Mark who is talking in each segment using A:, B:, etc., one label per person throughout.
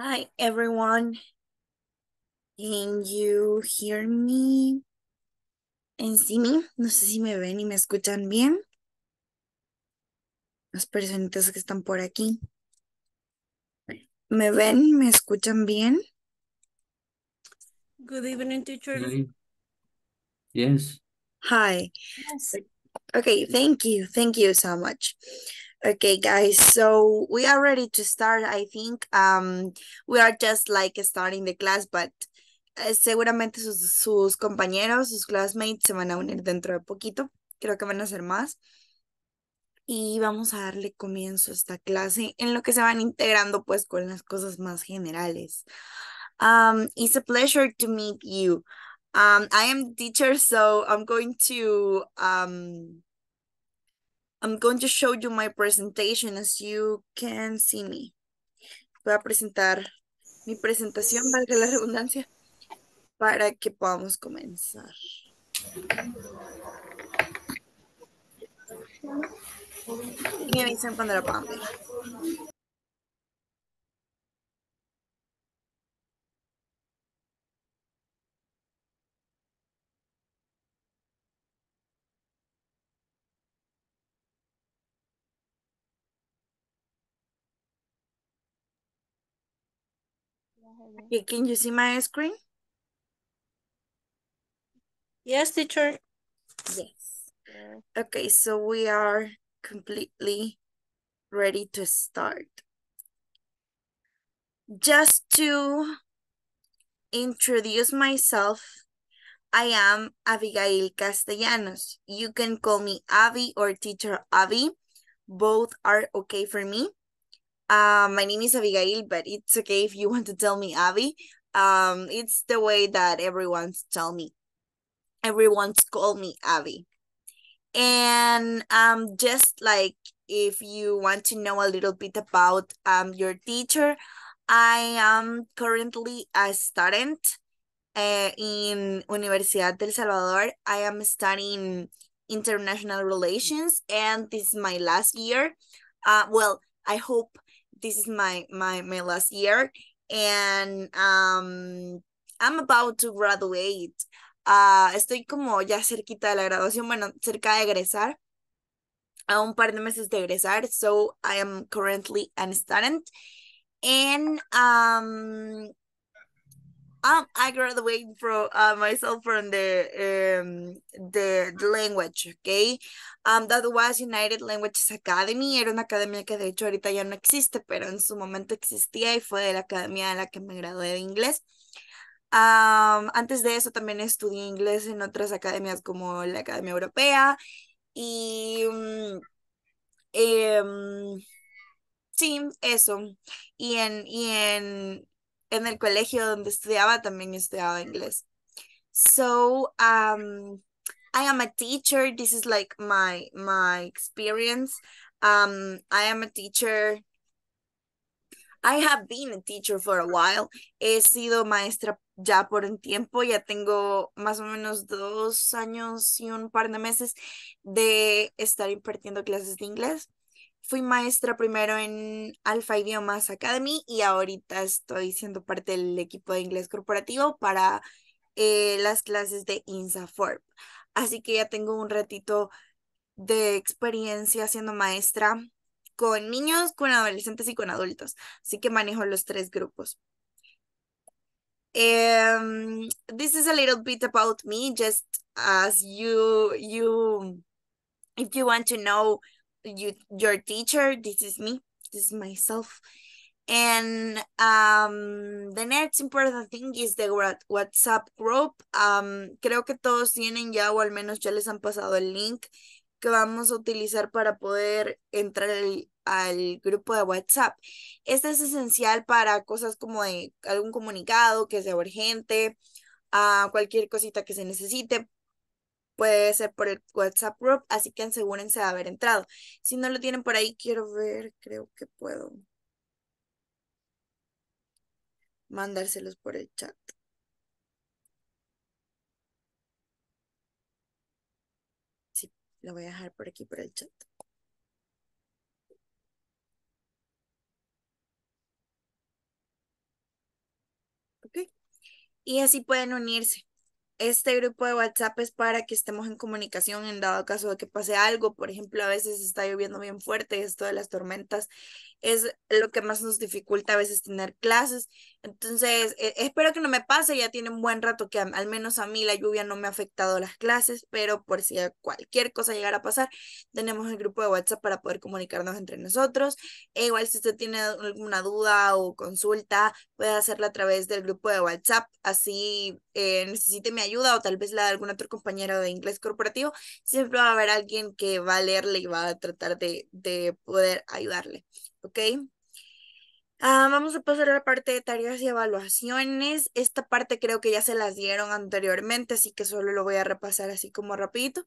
A: Hi, everyone. Can you hear me and see me? No sé si me ven y me escuchan bien. Las personitas que están por aquí. ¿Me ven? ¿Me escuchan bien? Good evening, teacher. Yes. Hi. Yes. Okay, thank you. Thank you so much. Okay, guys, so we are ready to start. I think um, we are just like starting the class, but eh, seguramente sus, compañeros, sus classmates se van a unir dentro de poquito. Creo que van a ser más. Y vamos a darle comienzo a esta clase en lo que se van integrando pues con las cosas más generales. Um, it's a pleasure to meet you. Um, I am teacher, so I'm going to um, I'm going to show you my presentation as you can see me. Voy a presentar mi presentación, valga la redundancia, para que podamos comenzar.
B: Y me avisan cuando la Okay, can you see
A: my screen? Yes, teacher. Yes. Okay, so we are completely ready to start. Just to introduce myself, I am Abigail Castellanos. You can call me Abby or teacher Abby. Both are okay for me. Um, my name is Abigail, but it's okay if you want to tell me Abby. Um, it's the way that everyone's tell me. Everyone's called me Abby. And um, just like if you want to know a little bit about um your teacher, I am currently a student uh, in Universidad del Salvador. I am studying international relations, and this is my last year. Uh, well, I hope this is my my my last year and um I'm about to graduate. Uh, estoy como ya cerquita de la graduación, bueno, cerca de egresar, a un par de meses de egresar. So I am currently a student. And um, um, I graduated from uh, myself from the um, the, language, okay? Um, that was United Languages Academy. Era una academia que de hecho ahorita ya no existe, pero en su momento existía y fue de la academia de la que me gradué de inglés. Um, antes de eso también estudié inglés en otras academias como la Academia Europea y mm, em, sí, eso. Y en, y en en el colegio donde estudiaba también estudiaba inglés. So, um, I am a teacher. This is like my my experience. Um, I am a teacher. I have been a teacher for a while. He sido maestra ya por un tiempo, ya tengo más o menos dos años y un par de meses de estar impartiendo clases de inglés. Fui maestra primero en Alpha Idiomas Academy y ahorita estoy siendo parte del equipo de inglés corporativo para eh, las clases de INSAFORP. Así que ya tengo un ratito de experiencia siendo maestra con niños, con adolescentes y con adultos. Así que manejo los tres grupos. Em, this is a little bit about me, just as you, you, if you want to know your teacher, this is me, this is myself. And um, the next important thing is the WhatsApp group. Um, creo que todos tienen ya, o al menos ya les han pasado el link que vamos a utilizar para poder entrar al, grupo de WhatsApp. Este es esencial para cosas como de algún comunicado que sea urgente, a ah, cualquier cosita que se necesite, puede ser por el WhatsApp group, así que asegúrense de haber entrado. Si no lo tienen por ahí, quiero ver, creo que puedo mandárselos por el chat. Sí, lo voy a dejar por aquí, por el chat. Ok. Y así pueden unirse este grupo de WhatsApp es para que estemos en comunicación en dado caso de que pase algo. Por ejemplo, a veces está lloviendo bien fuerte, y esto de las tormentas es lo que más nos dificulta a veces tener clases. Entonces, e, espero que no me pase, ya tiene un buen rato que al menos a mí la lluvia no me ha afectado las clases, pero por si cualquier cosa llegara a pasar, tenemos el grupo de WhatsApp para poder comunicarnos entre nosotros. E igual si usted tiene alguna duda o consulta, puede hacerla a través del grupo de WhatsApp, así eh, necesite mi ayuda o tal vez la de algún otro compañero de inglés corporativo, siempre va a haber alguien que va a leerle y va a tratar de, de poder ayudarle, ¿ok? Ah, vamos a pasar a la parte de tareas y evaluaciones. Esta parte creo que ya se las dieron anteriormente, así que solo lo voy a repasar así como rapidito.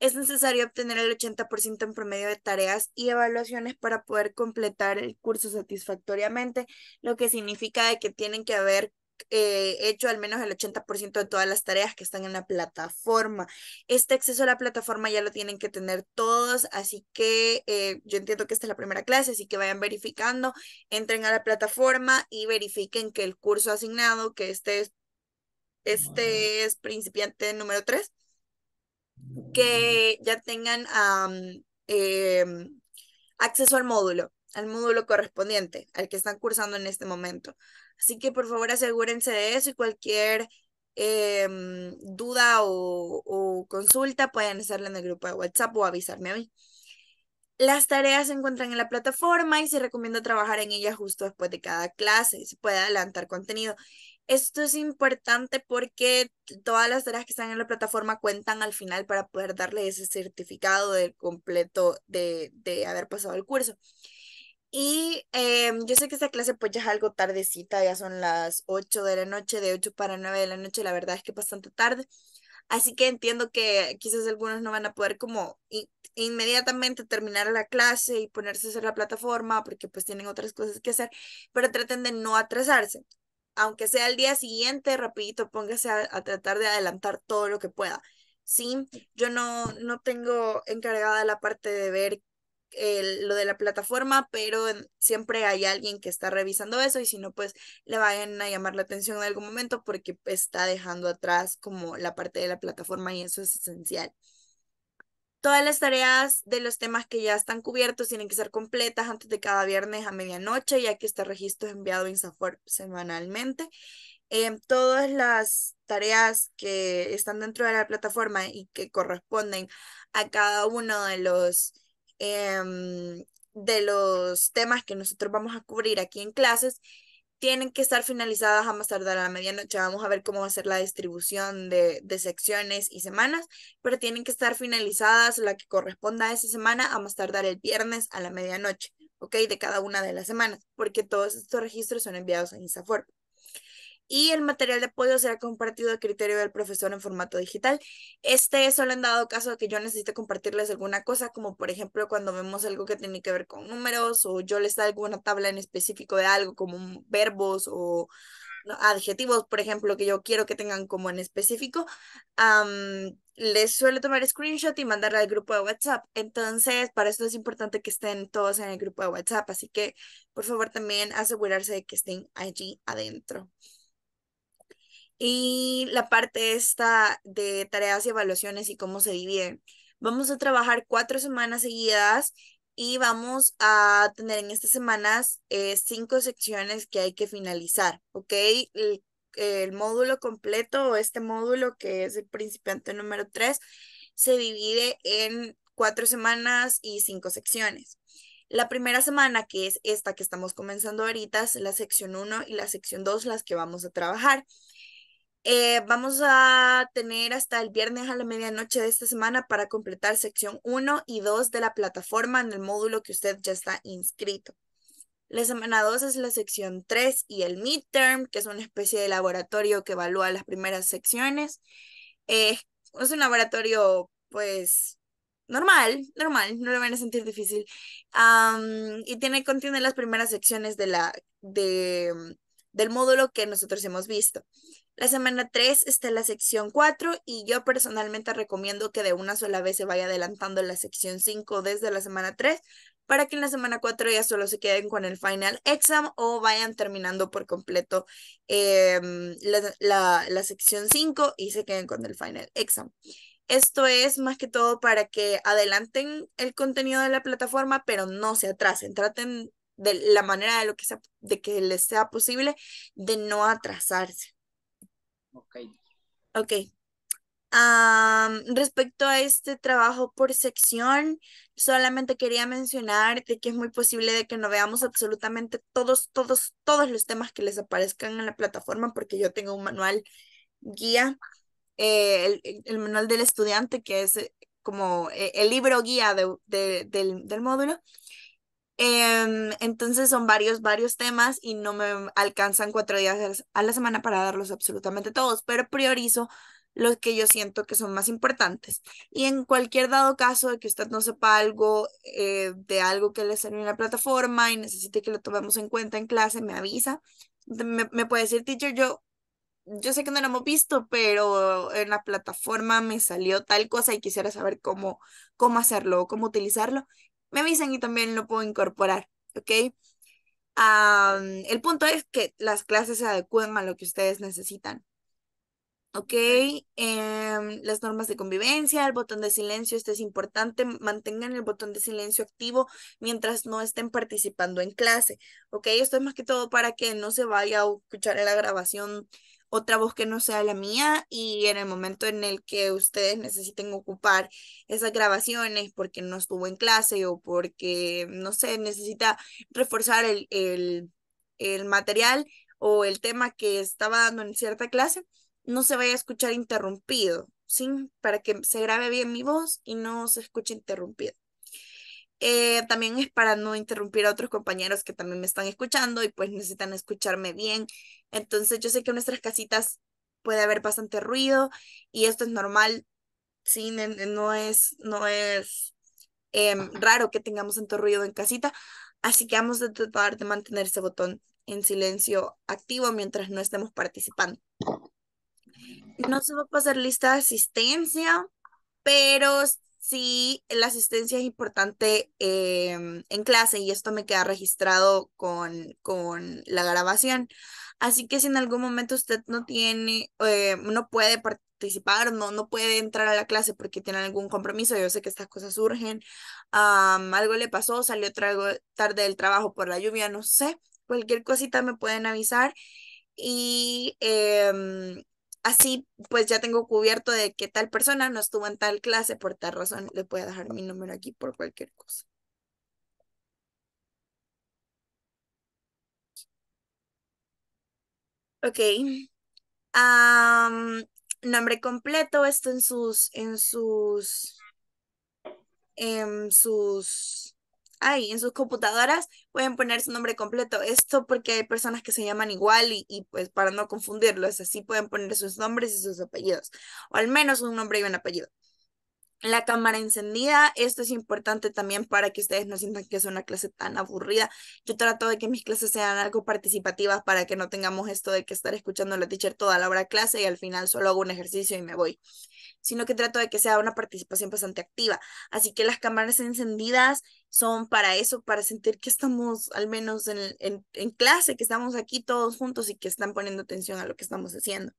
A: Es necesario obtener el 80% en promedio de tareas y evaluaciones para poder completar el curso satisfactoriamente, lo que significa de que tienen que haber eh, hecho al menos el 80% de todas las tareas que están en la plataforma. Este acceso a la plataforma ya lo tienen que tener todos, así que eh, yo entiendo que esta es la primera clase, así que vayan verificando, entren a la plataforma y verifiquen que el curso asignado, que este es, este es principiante número 3, que ya tengan em, acceso al módulo al módulo correspondiente, al que están cursando en este momento. Así que por favor asegúrense de eso y cualquier em, duda o, consulta pueden hacerla en el grupo de WhatsApp o avisarme a mí. Las tareas se encuentran en la plataforma y se recomienda trabajar en ellas justo después de cada clase. Se puede adelantar contenido. Esto es importante porque todas las tareas que están en la plataforma cuentan al final para poder darle ese certificado del completo de, de haber pasado el curso. Y em, yo sé que esta clase pues ya es algo tardecita, ya son las 8 de la noche, de 8 para 9 de la noche, la verdad es que bastante tarde. Así que entiendo que quizás algunos no van a poder como inmediatamente terminar la clase y ponerse a la plataforma porque pues tienen otras cosas que hacer, pero traten de no atrasarse. Aunque sea el día siguiente, rapidito póngase a, a tratar de adelantar todo lo que pueda. Sí, yo no, no tengo encargada la parte de ver el, lo de la plataforma, pero siempre hay alguien que está revisando eso y si no, pues le vayan a llamar la atención en algún momento porque pues, está dejando atrás como la parte de la plataforma y eso es esencial. Todas las tareas de los temas que ya están cubiertos tienen que ser completas antes de cada viernes a medianoche, ya que este registro es enviado en Insafor semanalmente. Em, todas las tareas que están dentro de la plataforma y que corresponden a cada uno de los Em, de los temas que nosotros vamos a cubrir aquí en clases tienen que estar finalizadas a más tardar a la medianoche. Vamos a ver cómo va a ser la distribución de, secciones y semanas, pero tienen que estar finalizadas la que corresponda a esa semana a más tardar el viernes a la medianoche, ¿ok? De cada una de las semanas, porque todos estos registros son enviados a forma y el material de apoyo será compartido a criterio del profesor en formato digital. Este solo en dado caso de que yo necesite compartirles alguna cosa, como por ejemplo cuando vemos algo que tiene que ver con números o yo les da alguna tabla en específico de algo como verbos o adjetivos, por ejemplo, que yo quiero que tengan como en específico, les suelo tomar screenshot y mandarle al grupo de WhatsApp. Entonces, para eso es importante que estén todos en el grupo de WhatsApp, así que por favor también asegurarse de que estén allí adentro. Y la parte esta de tareas y evaluaciones y cómo se dividen. Vamos a trabajar cuatro semanas seguidas y vamos a tener en estas semanas eh, cinco secciones que hay que finalizar, ¿ok? El, módulo completo o este módulo que es el principiante número tres, se divide en cuatro semanas y cinco secciones. La primera semana, que es esta que estamos comenzando ahorita, es la sección 1 y la sección 2, las que vamos a trabajar. Eh, vamos a tener hasta el viernes a la medianoche de esta semana para completar sección 1 y 2 de la plataforma en el módulo que usted ya está inscrito. La semana 2 es la sección 3 y el midterm, que es una especie de laboratorio que evalúa las primeras secciones. Eh, es un laboratorio, pues, normal, normal, no lo van a sentir difícil. y tiene, contiene las primeras secciones de la, de, del módulo que nosotros hemos visto. La semana 3 está la sección 4 y yo personalmente recomiendo que de una sola vez se vaya adelantando la sección 5 desde la semana 3 para que en la semana 4 ya solo se queden con el final exam o vayan terminando por completo em, la, la sección 5 y se queden con el final exam. Esto es más que todo para que adelanten el contenido de la plataforma, pero no se atrasen. Traten de la manera de lo que sea, de que les sea posible, de no atrasarse. Ok. Ok. respecto a este trabajo por sección, solamente quería mencionar de que es muy posible de que no veamos absolutamente todos, todos, todos los temas que les aparezcan en la plataforma, porque yo tengo un manual guía, eh, el, manual del estudiante, que es eh, como eh, el libro guía del, del módulo. Em, entonces son varios, varios temas y no me alcanzan cuatro días a la semana para darlos absolutamente todos, pero priorizo los que yo siento que son más importantes. Y en cualquier dado caso de que usted no sepa algo eh, de algo que le salió en la plataforma y necesite que lo tomemos en cuenta en clase, me avisa. Me, puede decir, teacher, yo, yo sé que no lo hemos visto, pero en la plataforma me salió tal cosa y quisiera saber cómo, cómo hacerlo o cómo utilizarlo me dicen y también lo puedo incorporar, ¿ok? el punto es que las clases se adecúen a lo que ustedes necesitan. ¿ok? Em, las normas de convivencia, el botón de silencio, esto es importante, mantengan el botón de silencio activo mientras no estén participando en clase, ¿ok? Esto es más que todo para que no se vaya a escuchar en la grabación otra voz que no sea la mía y en el momento en el que ustedes necesiten ocupar esas grabaciones porque no estuvo en clase o porque, no sé, necesita reforzar el, el, el material o el tema que estaba dando en cierta clase, no se vaya a escuchar interrumpido, ¿sí? Para que se grabe bien mi voz y no se escuche interrumpido. Eh, también es para no interrumpir a otros compañeros que también me están escuchando y pues necesitan escucharme bien. Entonces yo sé que en nuestras casitas puede haber bastante ruido y esto es normal. Sí, no es, no es em, raro que tengamos tanto ruido en casita. Así que vamos a tratar de mantener ese botón en silencio activo mientras no estemos participando. No se va a pasar lista de asistencia, pero Sí, la asistencia es importante em, en clase y esto me queda registrado con, con la grabación. Así que si en algún momento usted no tiene, eh, no puede participar, no, no puede entrar a la clase porque tiene algún compromiso, yo sé que estas cosas surgen, algo le pasó, salió tarde del trabajo por la lluvia, no sé, cualquier cosita me pueden avisar y em, Así, pues ya tengo cubierto de que tal persona no estuvo en tal clase por tal razón. Le voy a dejar mi número aquí por cualquier cosa. Ok. nombre completo, esto en sus, en sus, en em, sus Ay, en sus computadoras, pueden poner su nombre completo. Esto porque hay personas que se llaman igual y, pues para no confundirlos, así pueden poner sus nombres y sus apellidos, o al menos un nombre y un apellido. La cámara encendida, esto es importante también para que ustedes no sientan que es una clase tan aburrida. Yo trato de que mis clases sean algo participativas para que no tengamos esto de que estar escuchando a la teacher toda la hora clase y al final solo hago un ejercicio y me voy sino que trato de que sea una participación bastante activa. Así que las cámaras encendidas son para eso, para sentir que estamos al menos en, clase, que estamos aquí todos juntos y que están poniendo atención a lo que estamos haciendo.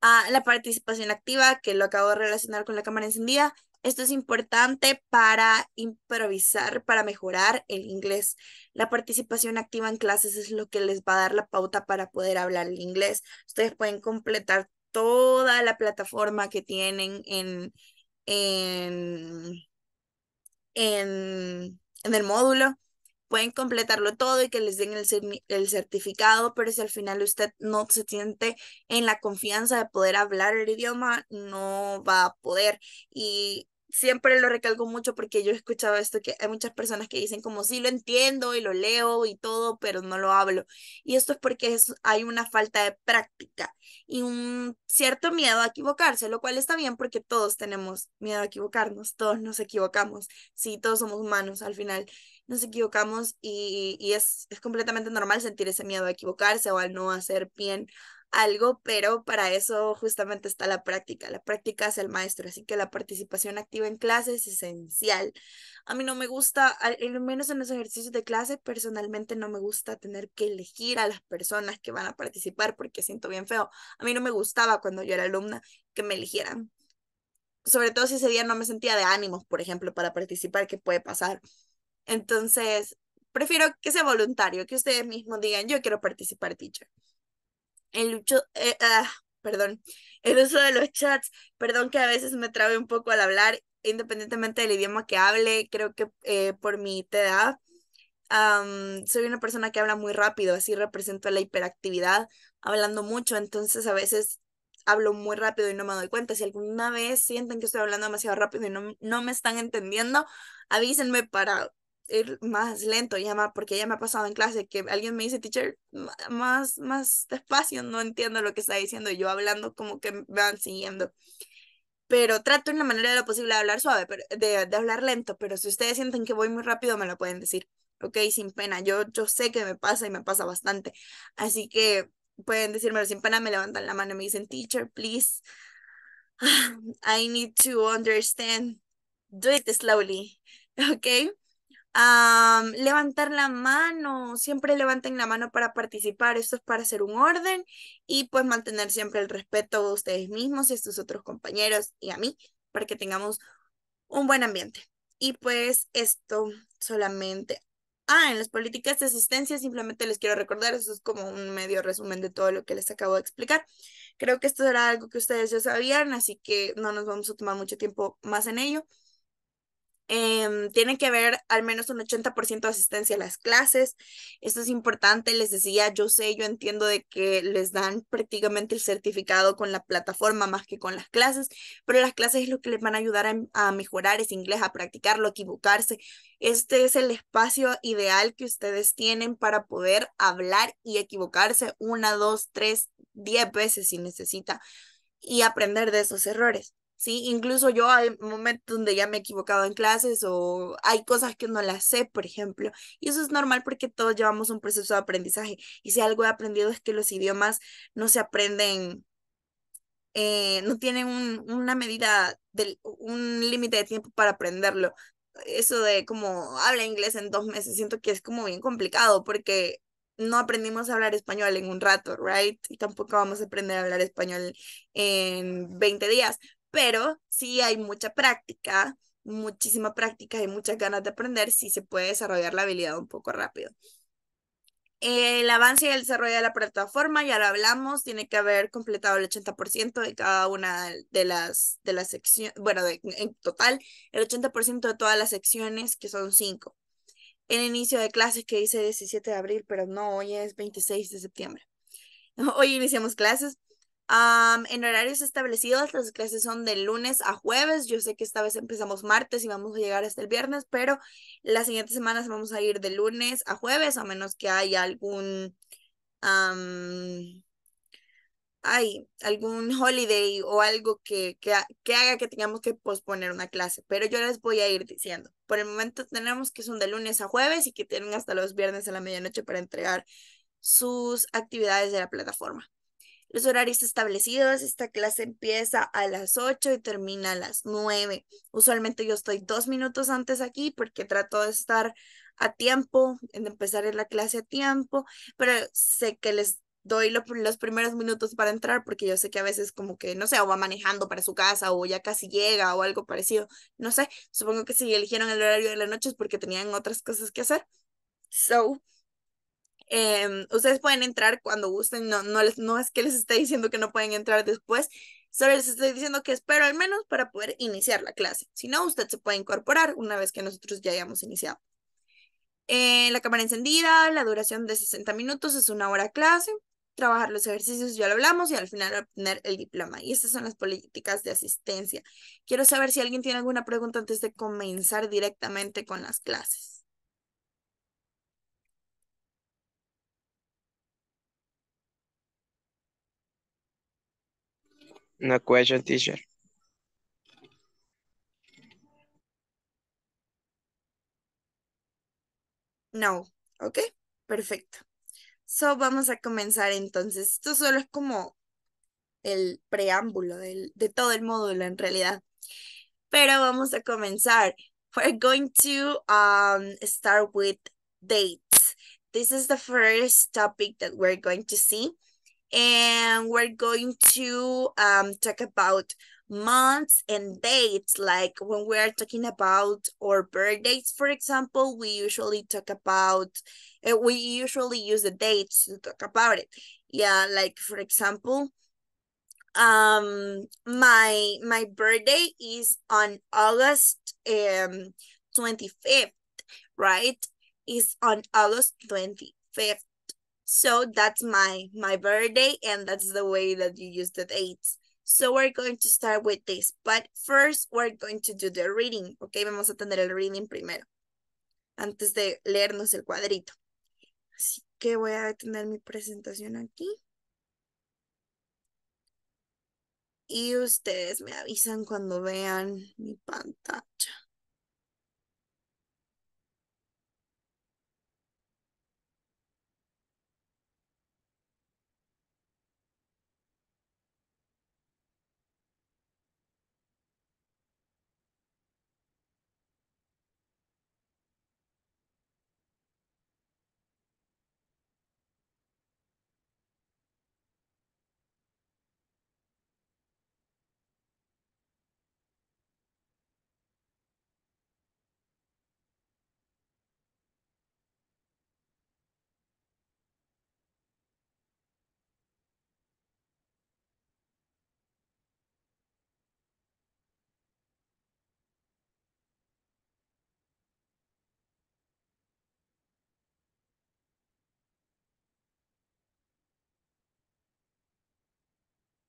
A: Ah, la participación activa, que lo acabo de relacionar con la cámara encendida, esto es importante para improvisar, para mejorar el inglés. La participación activa en clases es lo que les va a dar la pauta para poder hablar el inglés. Ustedes pueden completar toda la plataforma que tienen en, en, en, el módulo. Pueden completarlo todo y que les den el, el certificado, pero si al final usted no se siente en la confianza de poder hablar el idioma, no va a poder. Y siempre lo recalco mucho porque yo he escuchado esto, que hay muchas personas que dicen como sí lo entiendo y lo leo y todo, pero no lo hablo. Y esto es porque hay una falta de práctica y un cierto miedo a equivocarse, lo cual está bien porque todos tenemos miedo a equivocarnos, todos nos equivocamos, sí, todos somos humanos al final, nos equivocamos y, es, es completamente normal sentir ese miedo a equivocarse o al no hacer bien algo, pero para eso justamente está la práctica. La práctica es el maestro, así que la participación activa en clase es esencial. A mí no me gusta, al menos en los ejercicios de clase, personalmente no me gusta tener que elegir a las personas que van a participar porque siento bien feo. A mí no me gustaba cuando yo era alumna que me eligieran. Sobre todo si ese día no me sentía de ánimos, por ejemplo, para participar, que puede pasar. Entonces, prefiero que sea voluntario, que ustedes mismos digan, yo quiero participar, teacher el, eh, ah, perdón, el uso de los chats, perdón que a veces me trabe un poco al hablar, independientemente del idioma que hable, creo que eh, por mi edad, soy una persona que habla muy rápido, así represento la hiperactividad, hablando mucho, entonces a veces hablo muy rápido y no me doy cuenta. Si alguna vez sienten que estoy hablando demasiado rápido y no, no me están entendiendo, avísenme para ir más lento, ya porque ya me ha pasado en clase que alguien me dice, teacher, más, más despacio, no entiendo lo que está diciendo, yo hablando como que me van siguiendo. Pero trato en la manera de lo posible de hablar suave, de, de hablar lento, pero si ustedes sienten que voy muy rápido, me lo pueden decir, ¿ok? Sin pena, yo, yo sé que me pasa y me pasa bastante, así que pueden decírmelo sin pena, me levantan la mano y me dicen, teacher, please, I need to understand, do it slowly, ¿ok? levantar la mano, siempre levanten la mano para participar, esto es para hacer un orden y pues mantener siempre el respeto a ustedes mismos y a sus otros compañeros y a mí para que tengamos un buen ambiente. Y pues esto solamente... Ah, en las políticas de asistencia simplemente les quiero recordar, eso es como un medio resumen de todo lo que les acabo de explicar. Creo que esto era algo que ustedes ya sabían, así que no nos vamos a tomar mucho tiempo más en ello. Em, tienen que ver al menos un 80% de asistencia a las clases. Esto es importante, les decía, yo sé, yo entiendo de que les dan prácticamente el certificado con la plataforma más que con las clases, pero las clases es lo que les van a ayudar a, a mejorar ese inglés, a practicarlo, a equivocarse. Este es el espacio ideal que ustedes tienen para poder hablar y equivocarse una, dos, tres, diez veces si necesita y aprender de esos errores. ¿sí? Incluso yo hay momentos donde ya me he equivocado en clases o hay cosas que no las sé, por ejemplo, y eso es normal porque todos llevamos un proceso de aprendizaje y si algo he aprendido es que los idiomas no se aprenden, eh, no tienen una medida, un límite de tiempo para aprenderlo. Eso de como habla inglés en dos meses, siento que es como bien complicado porque no aprendimos a hablar español en un rato, ¿right? Y tampoco vamos a aprender a hablar español en 20 días, pero si hay mucha práctica, muchísima práctica y muchas ganas de aprender, sí se puede desarrollar la habilidad un poco rápido. El avance y el desarrollo de la plataforma, ya lo hablamos, tiene que haber completado el 80% de cada una de las, de las secciones, bueno, en total, el 80% de todas las secciones, que son 5. El inicio de clases que dice 17 de abril, pero no, hoy es 26 de septiembre. Hoy iniciamos clases, en horarios establecidos, las clases son de lunes a jueves. Yo sé que esta vez empezamos martes y vamos a llegar hasta el viernes, pero las siguientes semanas vamos a ir de lunes a jueves, a menos que haya algún, hay algún holiday o algo que, que haga que tengamos que posponer una clase. Pero yo les voy a ir diciendo. Por el momento tenemos que son de lunes a jueves y que tienen hasta los viernes a la medianoche para entregar sus actividades de la plataforma los horarios establecidos, esta clase empieza a las 8 y termina a las 9. Usualmente yo estoy dos minutos antes aquí porque trato de estar a tiempo, de empezar la clase a tiempo, pero sé que les doy los primeros minutos para entrar porque yo sé que a veces como que, no sé, o va manejando para su casa o ya casi llega o algo parecido, no sé, supongo que si eligieron el horario de la noche es porque tenían otras cosas que hacer. So, Em, ustedes pueden entrar cuando gusten, no, no, les, no es que les esté diciendo que no pueden entrar después, solo les estoy diciendo que espero al menos para poder iniciar la clase. Si no, usted se puede incorporar una vez que nosotros ya hayamos iniciado. Eh, la cámara encendida, la duración de 60 minutos es una hora clase. Trabajar los ejercicios, ya lo hablamos, y al final obtener el diploma. Y estas son las políticas de asistencia. Quiero saber si alguien tiene alguna pregunta antes de comenzar directamente con las clases.
C: No question, teacher.
A: No, ok, perfecto. So, vamos a comenzar entonces. Esto solo es como el preámbulo del, de todo el módulo en realidad. Pero vamos a comenzar. We're going to um, start with dates. This is the first topic that we're going to see. and we're going to um, talk about months and dates like when we're talking about our birthdays for example we usually talk about eh, we usually use the dates to talk about it yeah like for example um my my birthday is on august um 25th right is on august 25th so that's my my birthday and that's the way that you use the dates. So we're going to start with this, but first we're going to do the reading, okay? Vamos a tener el reading primero, antes de leernos el cuadrito. Así que voy a tener mi presentación aquí. Y ustedes me avisan cuando vean mi pantalla.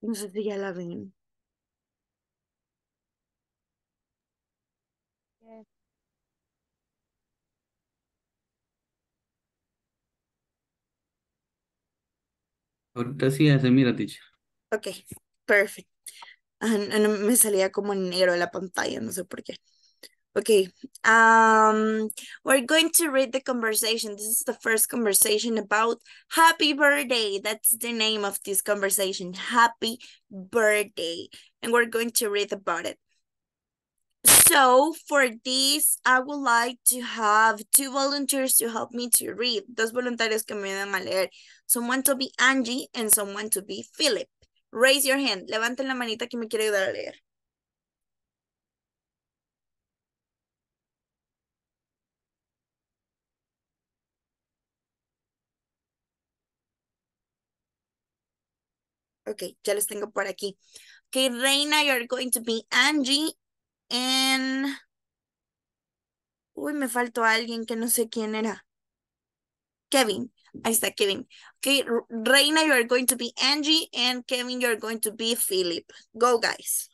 B: No sé si ya la ven.
C: Ahorita sí hace, mira, teacher.
A: Ok, perfecto. Ah, me salía como en negro de la pantalla, no sé por qué. Okay, um, we're going to read the conversation. This is the first conversation about happy birthday. That's the name of this conversation, happy birthday. And we're going to read about it. So for this, I would like to have two volunteers to help me to read. Dos voluntarios que me van a leer. Someone to be Angie and someone to be Philip. Raise your hand. Levanten la manita que me quiere ayudar a leer. Ok, ya les tengo por aquí. Ok, Reina, you're going to be Angie. And... Uy, me faltó alguien que no sé quién era. Kevin. Ahí está Kevin. Ok, Reina, you're going to be Angie. And Kevin, you're going to be Philip. Go, guys.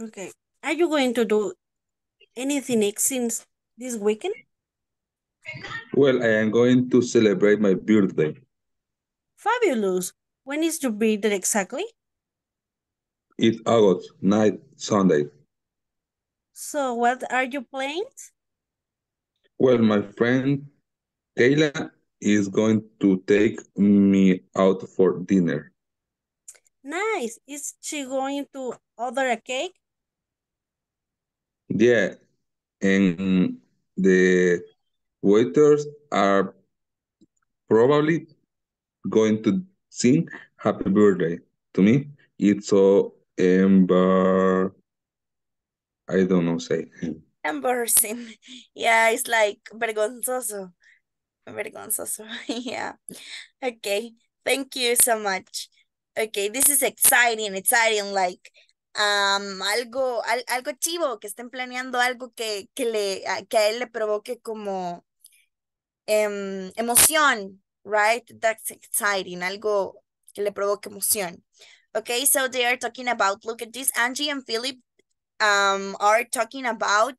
A: Okay. Are you going to do anything next since this weekend?
C: Well, I am going to celebrate my birthday.
A: Fabulous. When is your birthday exactly?
C: It's August 9th, Sunday.
A: So what are you playing?
C: Well, my friend Kayla is going to take me out for dinner.
A: Nice. Is she going to order a cake?
C: Yeah. And the waiters are probably going to sing Happy Birthday to me. It's so I don't know, say.
A: Embarrassing. Yeah, it's like vergonzoso. Vergonzoso. yeah. Okay. Thank you so much. Okay, this is exciting, exciting, like um, algo, al, algo chivo, que estén planeando algo que, que, le, que a él le provoque como em emoción, right? That's exciting, algo que le provoque emoción. Okay, so they are talking about, look at this, Angie and Philip um, are talking about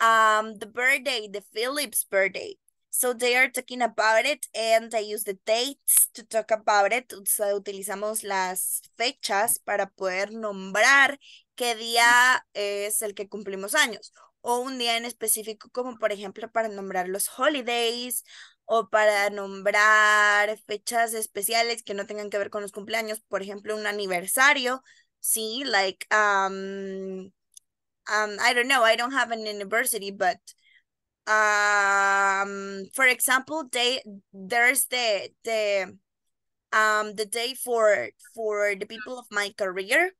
A: um, the birthday, the Philip's birthday. So they are talking about it and they use the dates to talk about it. utilizamos las fechas para poder nombrar qué día es el que cumplimos años o un día en específico como por ejemplo para nombrar los holidays o para nombrar fechas especiales que no tengan que ver con los cumpleaños, por ejemplo, un aniversario, sí, like, um, um I don't know, I don't have an anniversary, but um, for example, day, there's the, the, um, the day for, for the people of my career.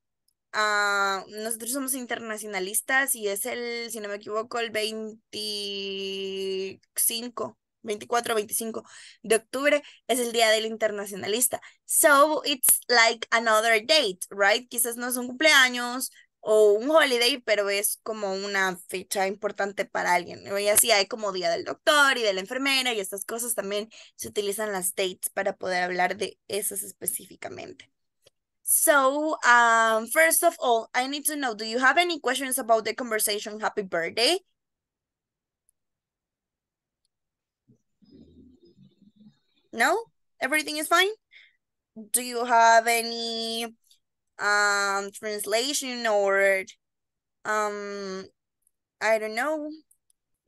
A: Ah, nosotros somos internacionalistas y es el, si no me equivoco, el 25 24, 25 de octubre es el Día del Internacionalista. So it's like another date, right? Quizás no es un cumpleaños o un holiday, pero es como una fecha importante para alguien. Y así hay como Día del Doctor y de la Enfermera y estas cosas también se utilizan las dates para poder hablar de esas específicamente. So, um, first of all, I need to know, do you have any questions about the conversation Happy Birthday? No? Everything is fine? Do you have any um translation or um I don't know.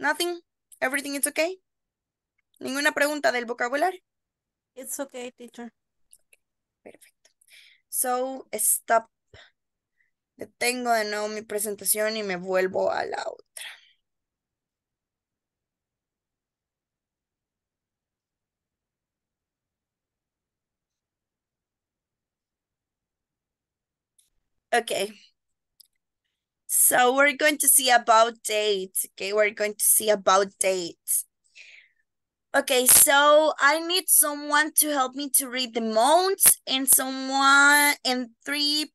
A: Nothing? Everything is okay? Ninguna pregunta del vocabulario. It's okay, teacher. Perfecto. So, stop. Detengo de nuevo mi presentación y me vuelvo a la otra. Okay. So we're going to see about date. Okay, we're going to see about date. Okay, so I need someone to help me to read the months and someone and three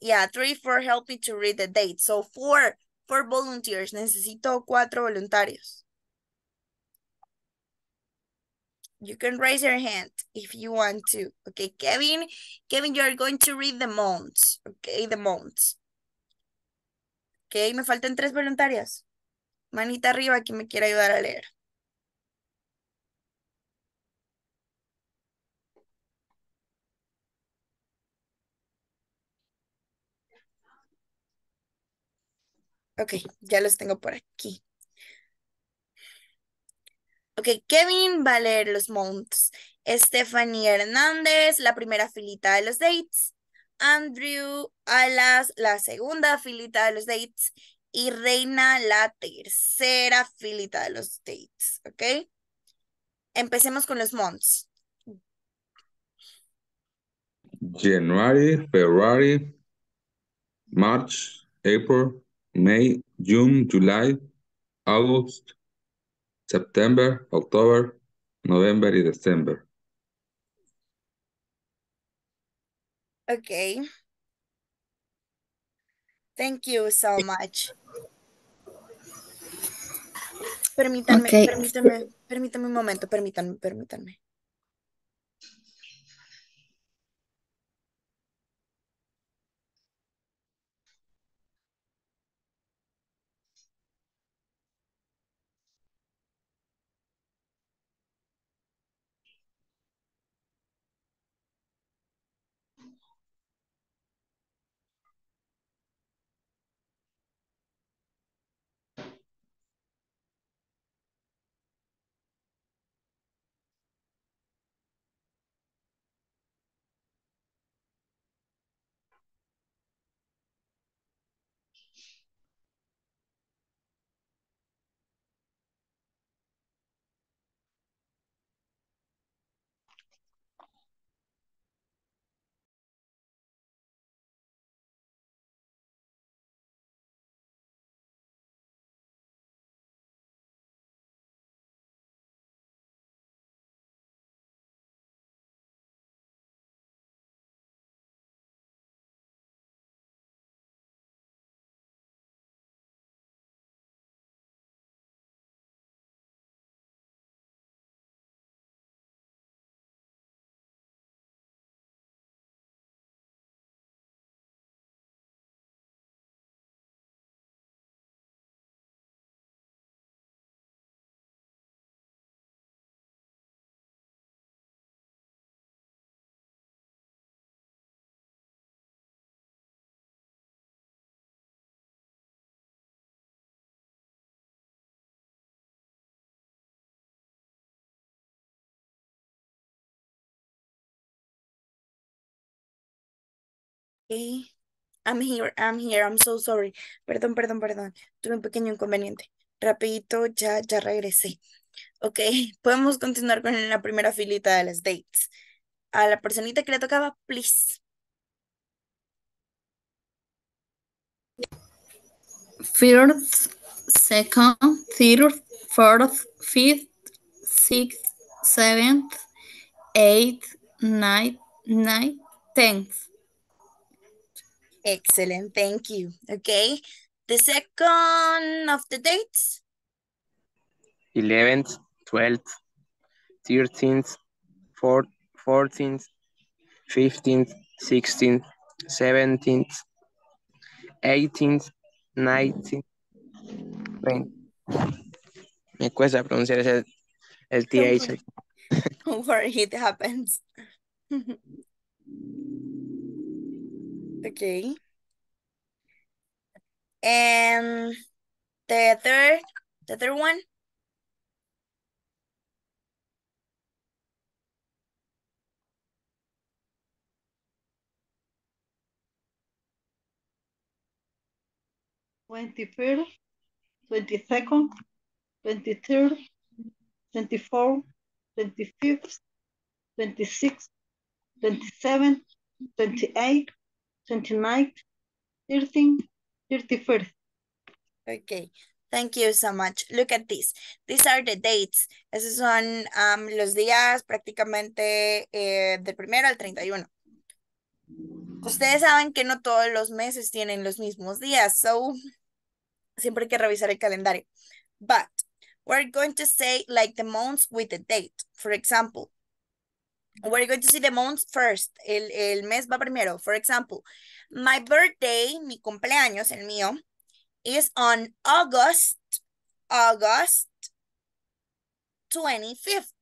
A: yeah, three for help me to read the date. So four, four volunteers. Necesito cuatro voluntarios. You can raise your hand if you want to. Okay, Kevin, Kevin, you are going to read the months. Okay, the months. Okay, me faltan tres voluntarias. Manita arriba, quien me quiera ayudar a leer. Okay, ya los tengo por aquí. Ok, Kevin va a leer los months. Stephanie Hernández, la primera filita de los dates. Andrew Alas, la segunda filita de los dates. Y Reina, la tercera filita de los dates. Ok. Empecemos con los months.
C: January, February, March, April, May, June, July, August, September, October, November y December.
A: Okay. Thank you so much. Permítanme, permítanme, permítanme un momento, permítanme, permítanme. Okay. I'm here, I'm here, I'm so sorry. Perdón, perdón, perdón. Tuve un pequeño inconveniente. Rapidito, ya, ya regresé. Ok, podemos continuar con la primera filita de las dates. A la personita que le tocaba, please. First, second, third, fourth, fifth, sixth, seventh, eighth, ninth, ninth, tenth. Excellent, thank you. Okay, the second of the dates?
C: 11th, 12th, 13th, 14th, 15th, 16th, 17th, 18th, 19th, 20. Me cuesta pronunciar ese, el TH.
A: Don't worry, it happens. Okay. And the third, the third one? Twenty-first, twenty-second, twenty-third, twenty-fourth, twenty-fifth, twenty-sixth, twenty-seventh, twenty-eighth, 29, 31 Okay. Thank you so much. Look at this. These are the dates. Esos son um, los días prácticamente eh, del primero al 31. Ustedes saben que no todos los meses tienen los mismos días, so siempre hay que revisar el calendario. But we're going to say like the months with the date. For example, we're going to see the month first. El, mes va primero. For example, my birthday, mi cumpleaños, el mío, is on August, August 25th.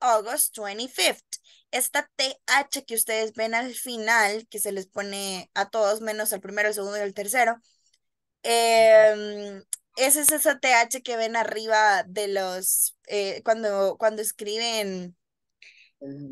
A: August 25th. Esta TH que ustedes ven al final, que se les pone a todos menos al primero, el segundo y el tercero, eh, esa es esa TH que ven arriba de los, eh, cuando, cuando escriben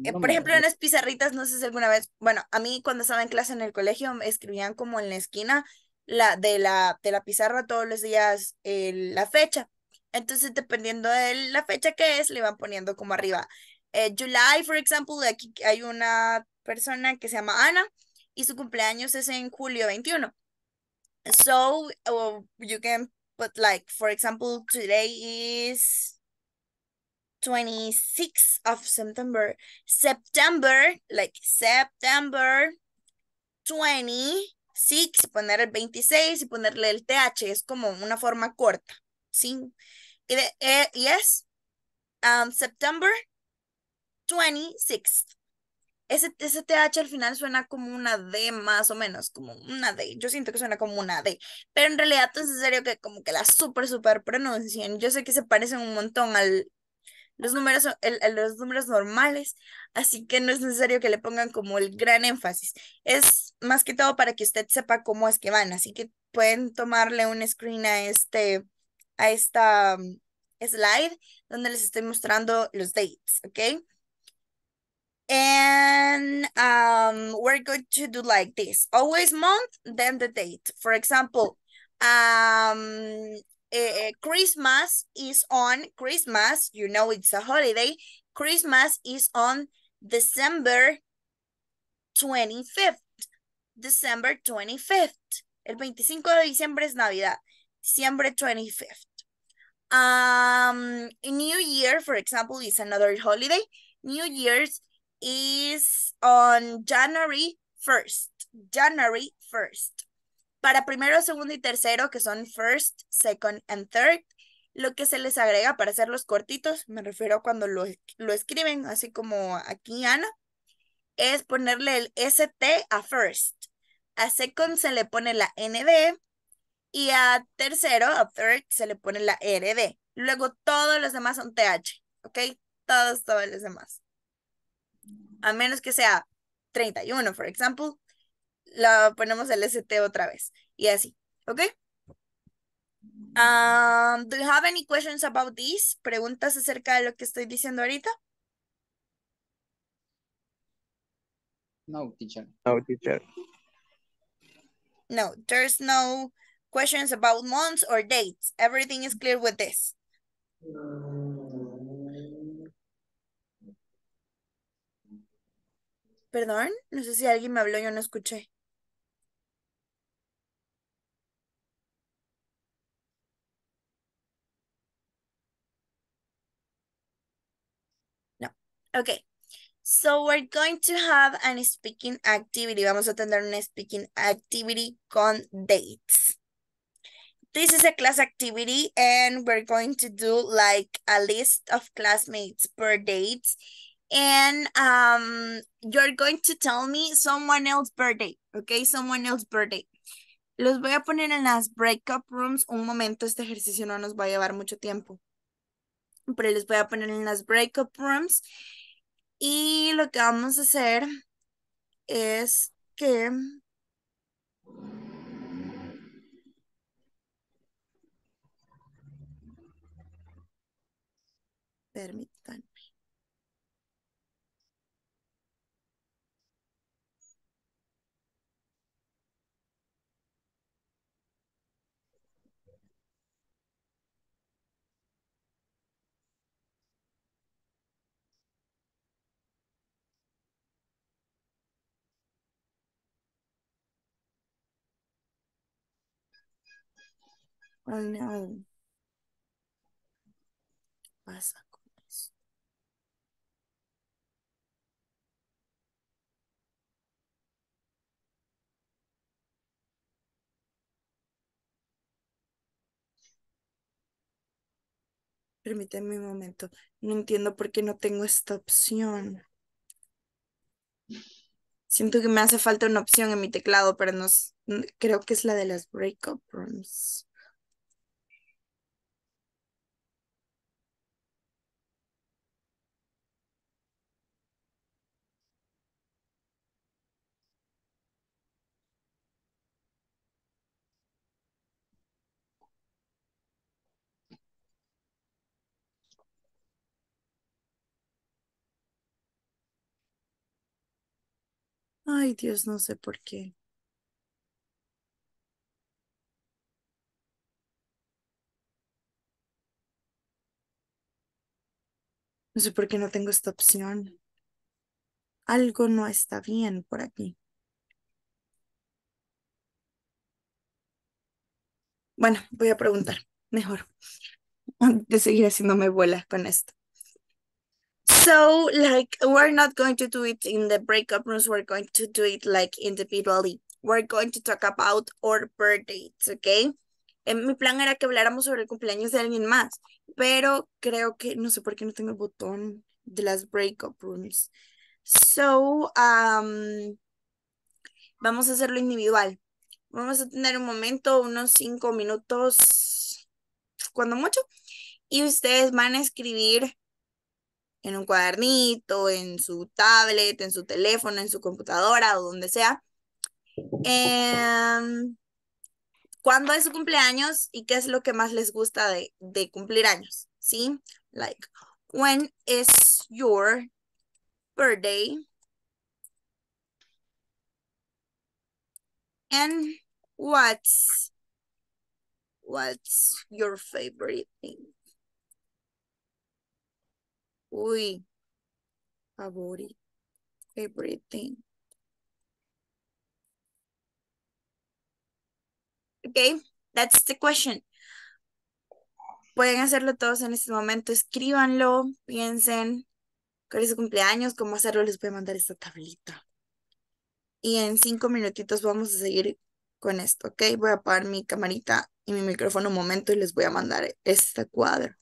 A: eh, por ejemplo, en las pizarritas, no sé si alguna vez, bueno, a mí cuando estaba en clase en el colegio, me escribían como en la esquina la, de, la, de la pizarra todos los días la fecha. Entonces, dependiendo de la fecha que es, le van poniendo como arriba. Eh, July, por ejemplo, aquí hay una persona que se llama Ana y su cumpleaños es en julio 21. So, oh, you can put like, for example, today is 26th of September. September, like September 26, poner el 26 y ponerle el TH, es como una forma corta, ¿sí? Y de, eh, yes, um, September 26th. Ese, ese TH al final suena como una D más o menos, como una D. Yo siento que suena como una D. Pero en realidad es serio que como que la super super pronuncien, Yo sé que se parecen un montón al los números, el, los números normales, así que no es necesario que le pongan como el gran énfasis. Es más que todo para que usted sepa cómo es que van, así que pueden tomarle un screen a este, a esta mm, slide donde les estoy mostrando los dates, ¿ok? And um, we're going to do like this. Always month, then the date. For example, um, uh, Christmas is on Christmas. You know it's a holiday. Christmas is on December 25th. December 25th. El 25 de diciembre es Navidad. December 25th. Um, New Year, for example, is another holiday. New Year's is on January 1st. January 1st. Para primero, segundo y tercero, que son first, second and third, lo que se les agrega para hacerlos cortitos, me refiero a cuando lo, lo escriben, así como aquí Ana, es ponerle el ST a first. A second se le pone la ND y a tercero, a third, se le pone la e RD. Luego todos los demás son TH, ¿ok? Todos, todos los demás. A menos que sea 31, por ejemplo, la ponemos el ST otra vez. Y así, ¿ok? Um, do you have any questions about this? ¿Preguntas acerca de lo que estoy diciendo ahorita?
B: No, teacher. No, teacher.
A: No, there's no questions about months or dates. Everything is clear with this. Perdón, no sé si alguien me habló, yo no escuché. Okay. So we're going to have an speaking activity. Vamos a tener una speaking activity con dates. This is a class activity and we're going to do like a list of classmates per date. And um, you're going to tell me someone else's birthday. okay? Someone else's birthday. Los voy a poner en las breakup rooms. Un momento, este ejercicio no nos va a llevar mucho tiempo. Pero les voy a poner en las breakup rooms. Y lo que vamos a hacer es que
B: pasa con eso?
A: Permíteme un momento. No entiendo por qué no tengo esta opción. Siento que me hace falta una opción en mi teclado, pero no, creo que es la de las up rooms. Ay, Dios, no sé por qué. No sé por qué no tengo esta opción. Algo no está bien por aquí. Bueno, voy a preguntar mejor. De seguir haciéndome vuela con esto. So like we're not going to do it in the breakup rooms. We're going to do it like individually. We're going to talk about our birthdays, okay? Eh, mi plan era que habláramos sobre el cumpleaños de alguien más, pero creo que no sé por qué no tengo el botón de las breakup rooms. So, um, vamos a hacerlo individual. Vamos a tener un momento, unos cinco minutos, cuando mucho, y ustedes van a escribir en un cuadernito, en su tablet, en su teléfono, en su computadora o donde sea. Em, ¿Cuándo es su cumpleaños y qué es lo que más les gusta de, cumplir años? ¿Sí? Like, when is your birthday? And what's, what's your favorite thing? Uy, favorito, everything. Ok, Okay, that's the question. Pueden hacerlo todos en este momento. Escríbanlo, piensen cuál es su cumpleaños, cómo hacerlo. Les voy a mandar esta tablita. Y en cinco minutitos vamos a seguir con esto, ¿ok? Voy a apagar mi camarita y mi micrófono un momento y les voy a mandar esta cuadra.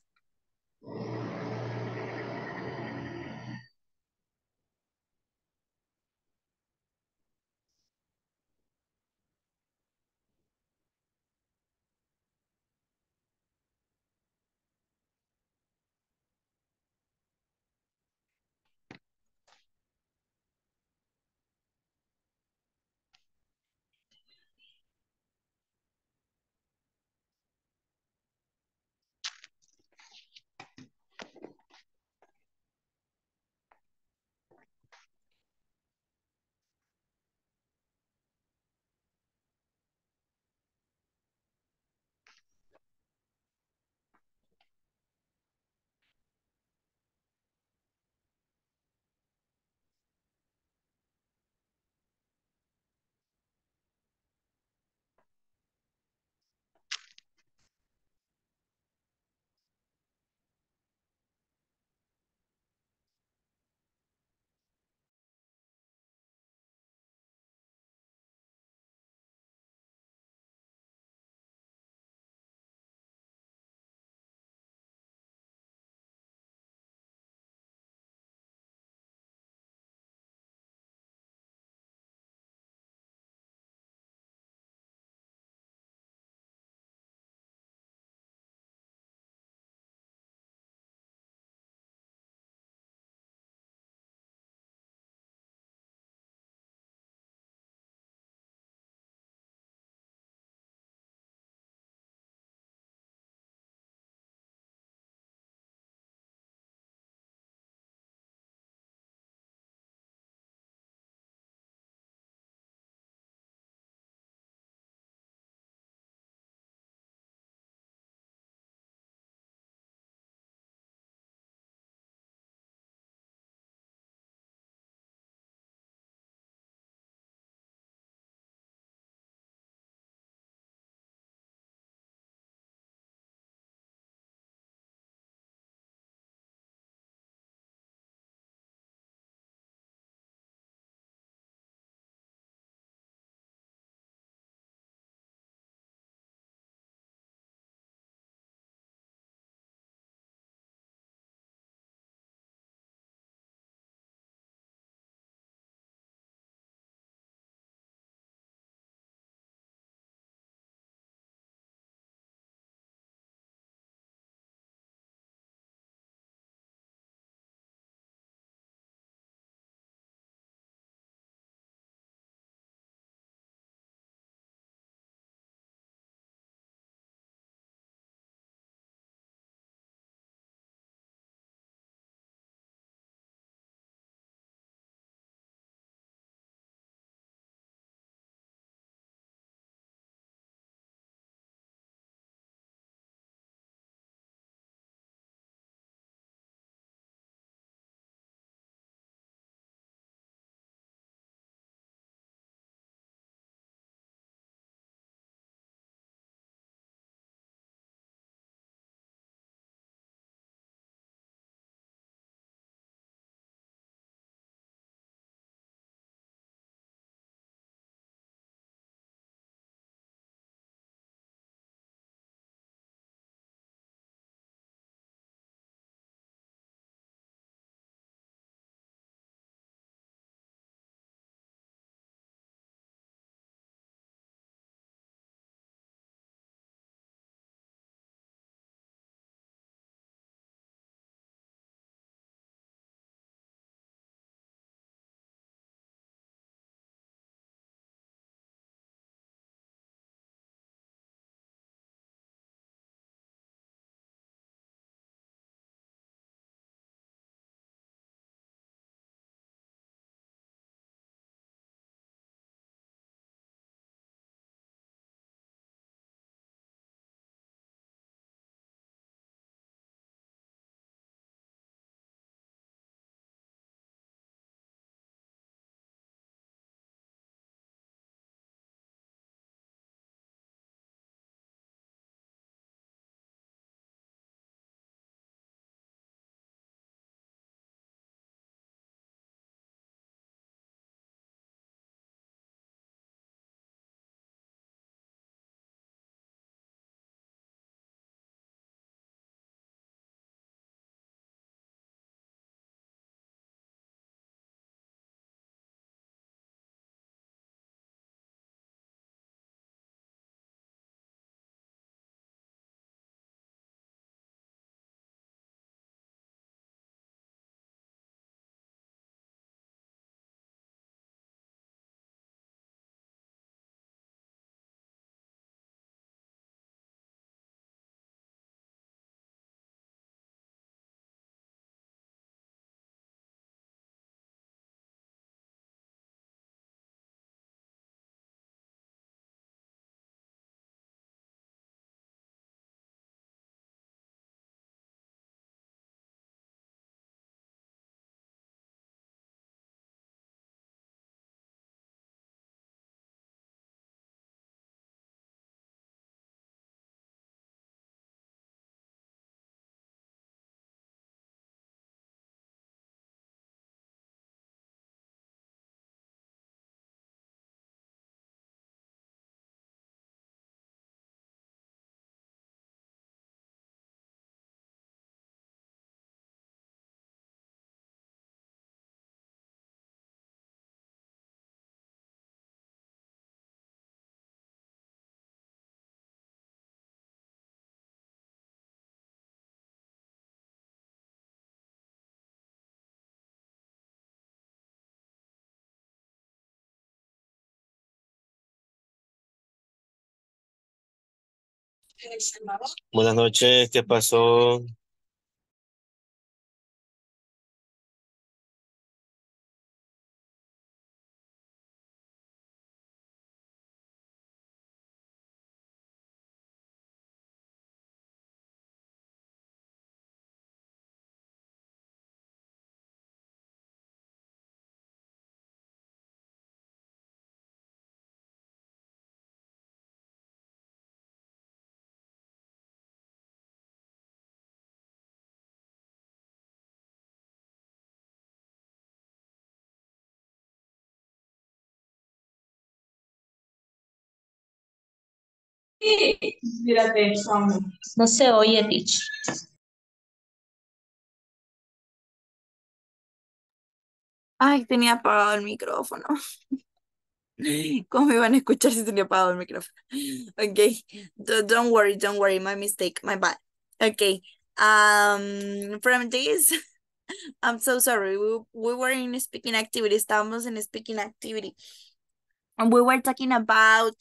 B: Buenas noches, ¿qué pasó? no se oye, Tich.
A: Ay, tenía apagado el micrófono. ¿Cómo me iban a escuchar si tenía apagado el micrófono? Ok, don't worry, don't worry, my mistake, my bad. Ok, um, from this, I'm so sorry, we, we were in speaking activity, estábamos en speaking activity. and we were talking about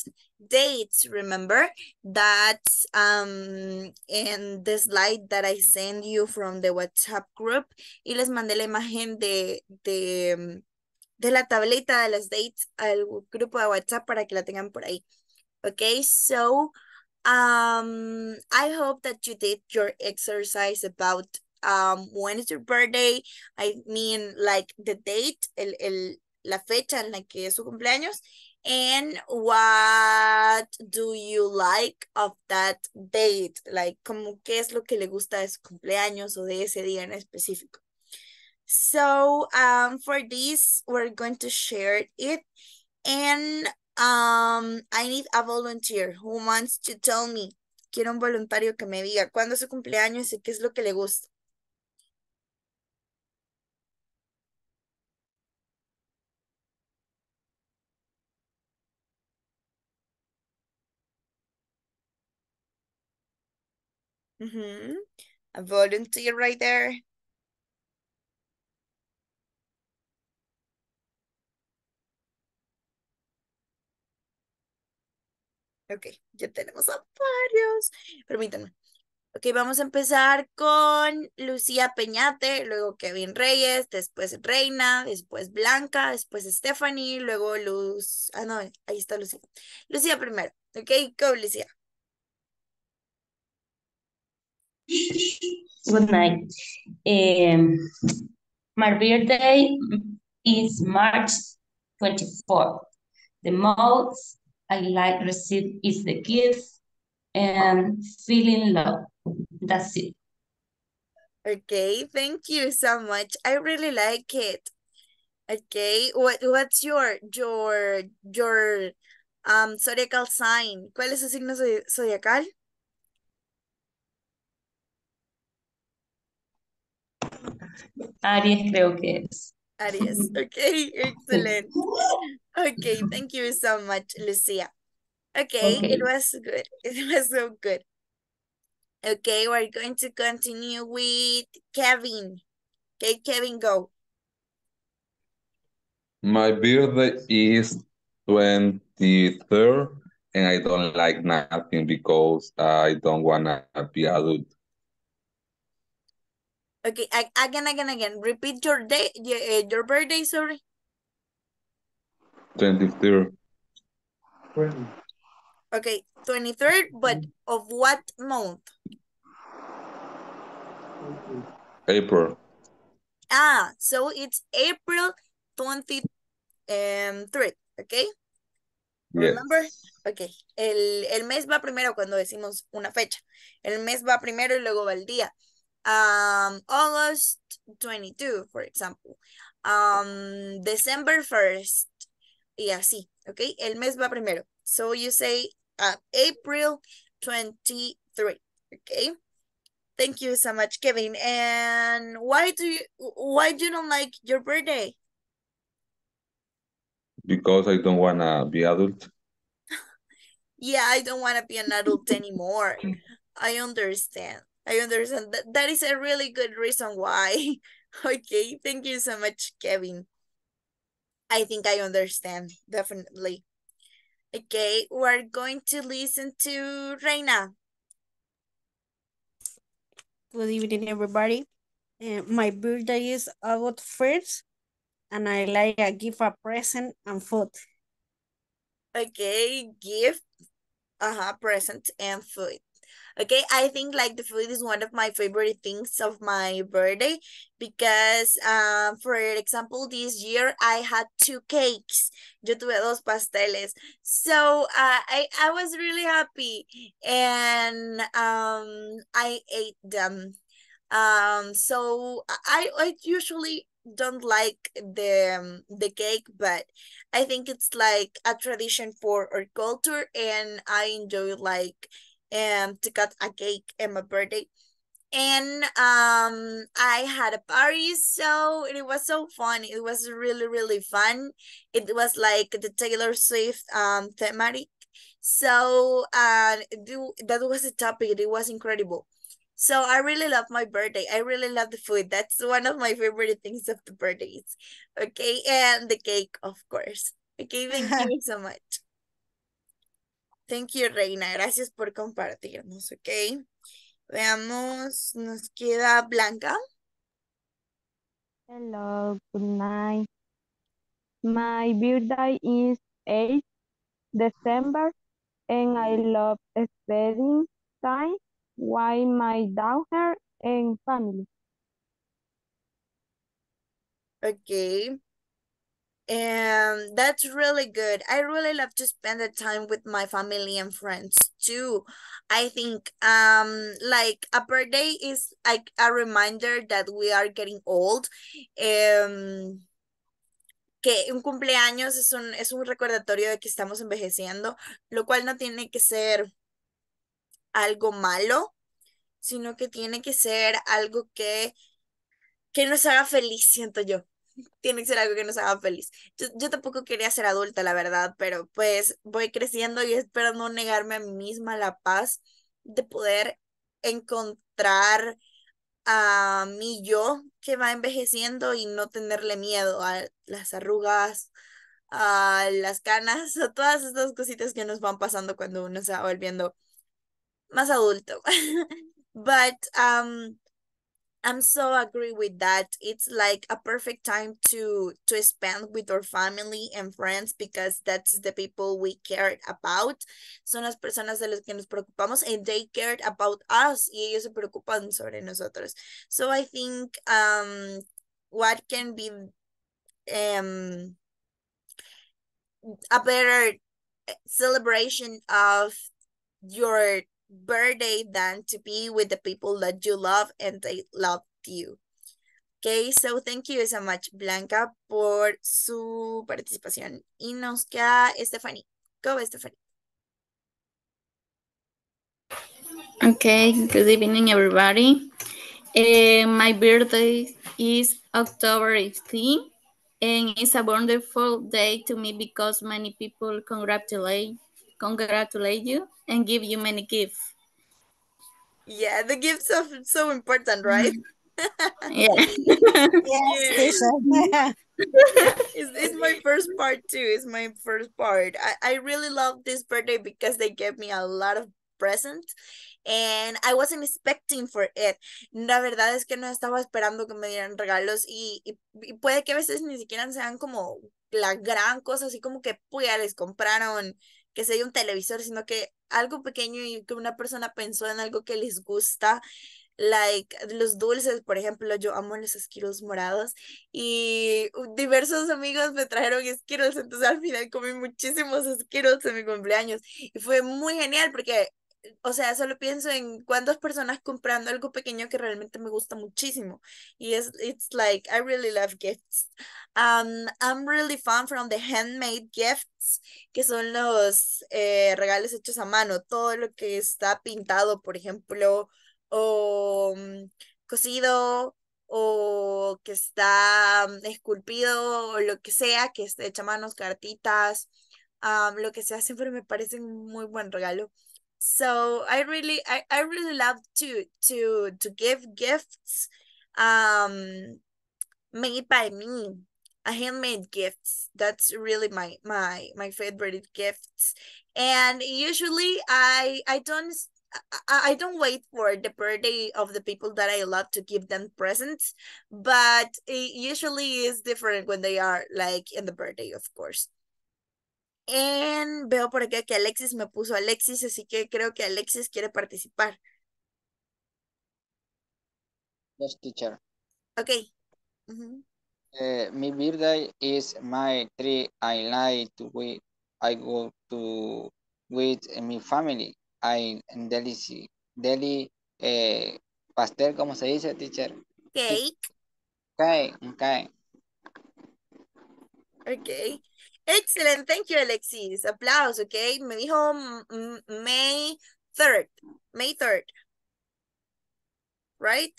A: dates remember that um in the slide that I send you from the WhatsApp group y les mandé la imagen de de um, de la tableta de las dates al grupo de WhatsApp para que la tengan por ahí okay so um I hope that you did your exercise about um when is your birthday I mean like the date el, el la fecha en la que es su cumpleaños and what do you like of that date? Like, como qué es lo que le gusta de su cumpleaños o de ese día en específico. So, um, for this, we're going to share it. And um, I need a volunteer who wants to tell me. Quiero un voluntario que me diga cuándo es su cumpleaños y qué es lo que le gusta. A mm-hmm. volunteer right there. Ok, ya tenemos a varios. Permítanme. Ok, vamos a empezar con Lucía Peñate, luego Kevin Reyes, después Reina, después Blanca, después Stephanie, luego Luz. Ah, no, ahí está Lucía. Lucía primero. Ok, go, Lucía. Good
B: night. Um, my birthday is March 24th. The most I like receive is the gift and feeling love. That's it.
A: Okay, thank you so much. I really like it. Okay, what what's your your your um zodiacal sign? ¿Cuál es su signo zodiacal?
B: Aries creo que es.
A: Aries, okay, excellent. Okay, thank you so much, Lucia. Okay, okay, it was good. It was so good. Okay, we're going to continue with Kevin. Okay, Kevin, go.
C: My birthday is 23rd and I don't like nothing because I don't want to be adult.
A: Okay, again, again, again. Repeat your day, eh, your birthday, sorry.
C: 23rd.
A: Okay, 23rd, but of what month? April. Ah, so it's April 23rd, em, okay? Remember? Okay. el mes va primero cuando decimos una fecha. El mes va primero y luego va el día. um, August 22, for example, um, December 1st, y así, okay? El mes va primero. So you say uh, April 23, okay? Thank you so much, Kevin. And why do you why do you not like your birthday?
C: Because I don't wanna be adult.
A: yeah, I don't wanna be an adult anymore. I understand. I understand. That, that is a really good reason why. okay, thank you so much, Kevin. I think I understand, definitely. Okay, we're going to listen to Reina. Good evening, everybody. Uh, my birthday is August 1st, and I like a gift, a present, and food. Okay, gift, uh -huh, present, and food okay i think like the food is one of my favorite things of my birthday because um for example this year i had two cakes yo tuve dos pasteles so uh, i i was really happy and um i ate them um so i i usually don't like the um, the cake but i think it's like a tradition for our culture and i enjoy like and to cut a cake and my birthday. And um, I had a party, so it was so fun. It was really, really fun. It was like the Taylor Swift um thematic. So uh, that was the topic. It was incredible. So I really love my birthday. I really love the food. That's one of my favorite things of the birthdays. Okay, and the cake, of course. Okay, thank you so much. Thank you, Reina. Gracias por compartirnos, ¿ok? Veamos, nos queda Blanca. Hello, good night. My birthday is 8 December and I love spending time with my daughter and family. Okay and that's really good i really love to spend the time with my family and friends too i think um like a birthday is like a reminder that we are getting old um que un cumpleaños es un, es un recordatorio de que estamos envejeciendo, lo cual no tiene que ser algo malo, sino que tiene que ser algo que, que nos haga feliz, siento yo tiene que ser algo que nos haga feliz. Yo, yo, tampoco quería ser adulta, la verdad, pero pues voy creciendo y espero no negarme a mí misma la paz de poder encontrar a mi yo que va envejeciendo y no tenerle miedo a las arrugas, a las canas, a todas estas cositas que nos van pasando cuando uno se va volviendo más adulto. But um, I'm so agree with that. It's like a perfect time to to spend with our family and friends because that's the people we care about. Son las personas de las que nos preocupamos and they cared about us y ellos se preocupan sobre nosotros. So I think um what can be um a better celebration of your birthday than to be with the people that you love and they love you. Okay, so thank you so much, Blanca, por su participación. Y nos queda Stephanie. Go, Stephanie. Okay, good evening, everybody. Uh, my birthday is October 18th, and it's a wonderful day to me because many people congratulate congratulate you, and give you many gifts. Yeah, the gifts are so important, mm-hmm. right? yeah. yes, yeah. it's, it's my first part too. It's my first part. I, I really love this birthday because they gave me a lot of presents and I wasn't expecting for it. La verdad es que no estaba esperando que me dieran regalos y, y, y puede que a veces ni siquiera sean como la gran cosa, así como que pues, les compraron que sea un televisor, sino que algo pequeño y que una persona pensó en algo que les gusta, like los dulces, por ejemplo, yo amo los esquiros morados y diversos amigos me trajeron esquiros, entonces al final comí muchísimos esquiros en mi cumpleaños y fue muy genial porque o sea, solo pienso en cuántas personas comprando algo pequeño que realmente me gusta muchísimo. Y es, it's like, I really love gifts. Um, I'm really fan from the handmade gifts, que son los eh, regalos hechos a mano, todo lo que está pintado, por ejemplo, o mm, cosido, o que está mm, esculpido, o lo que sea, que esté hecha a manos, cartitas. Um, lo que sea, siempre me parece un muy buen regalo. so i really i, I really love to to to give gifts um made by me a handmade gifts that's really my my my favorite gifts and usually i i don't I, don't wait for the birthday of the people that I love to give them presents, but it usually is different when they are like in the birthday, of course. veo por acá que Alexis me puso Alexis, así que creo que Alexis quiere participar.
C: Yes, teacher. Ok. Mi -huh. es mi birthday is my tree. I like to wait. I go to with my family. I deli eh, pastel, ¿cómo
A: se dice, teacher? Cake. Cake, okay. ok. Excellent. Thank you, Alexis. Applause, okay. Me dijo May 3rd. May 3rd. Right?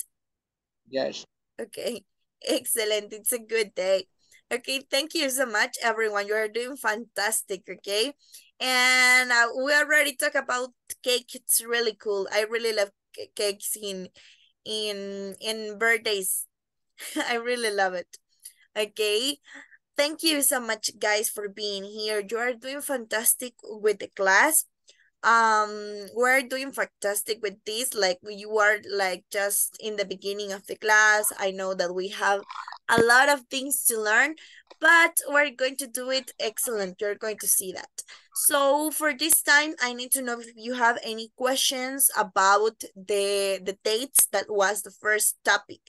A: Yes. Okay. Excellent. It's a good day. Okay. Thank you so much, everyone. You are doing fantastic, okay? And uh, we already talked about cake. It's really cool. I really love cakes in in in birthdays. I really love it. Okay. Thank you so much, guys, for being here. You are doing fantastic with the class. Um, we're doing fantastic with this. Like you are like just in the beginning of the class. I know that we have a lot of things to learn, but we're going to do it excellent. You're going to see that. So for this time, I need to know if you have any questions about the, the dates that was the first topic.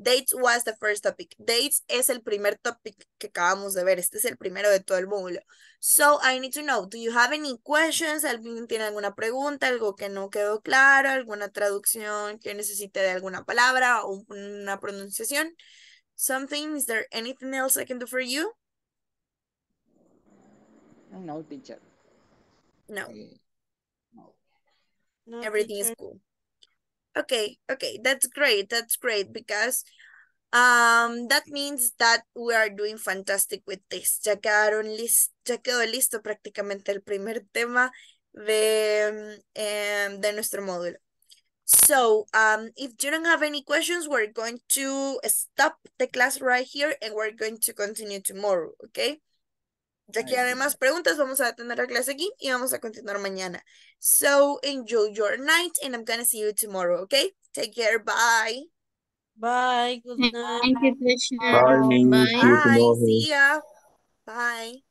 A: Dates was the first topic. Dates es el primer topic que acabamos de ver. Este es el primero de todo el mundo. So I need to know, do you have any questions? ¿Alguien tiene alguna pregunta? ¿Algo que no quedó claro? ¿Alguna traducción que necesite de alguna palabra o una pronunciación? Something, is there anything else I can do for you? No, teacher. No. Eh, no. Everything is cool. okay okay that's great that's great because um that means that we are doing fantastic with this ya quedaron list ya quedó listo prácticamente el primer tema de um, de nuestro módulo so um if you don't have any questions we're going to stop the class right here and we're going to continue tomorrow okay ya que hay más preguntas, vamos a tener la clase aquí y vamos a continuar mañana. So, enjoy your night and I'm gonna see you tomorrow, okay? Take care, bye. Bye, good night. Thank you, Bye, bye. See ya.
B: Bye.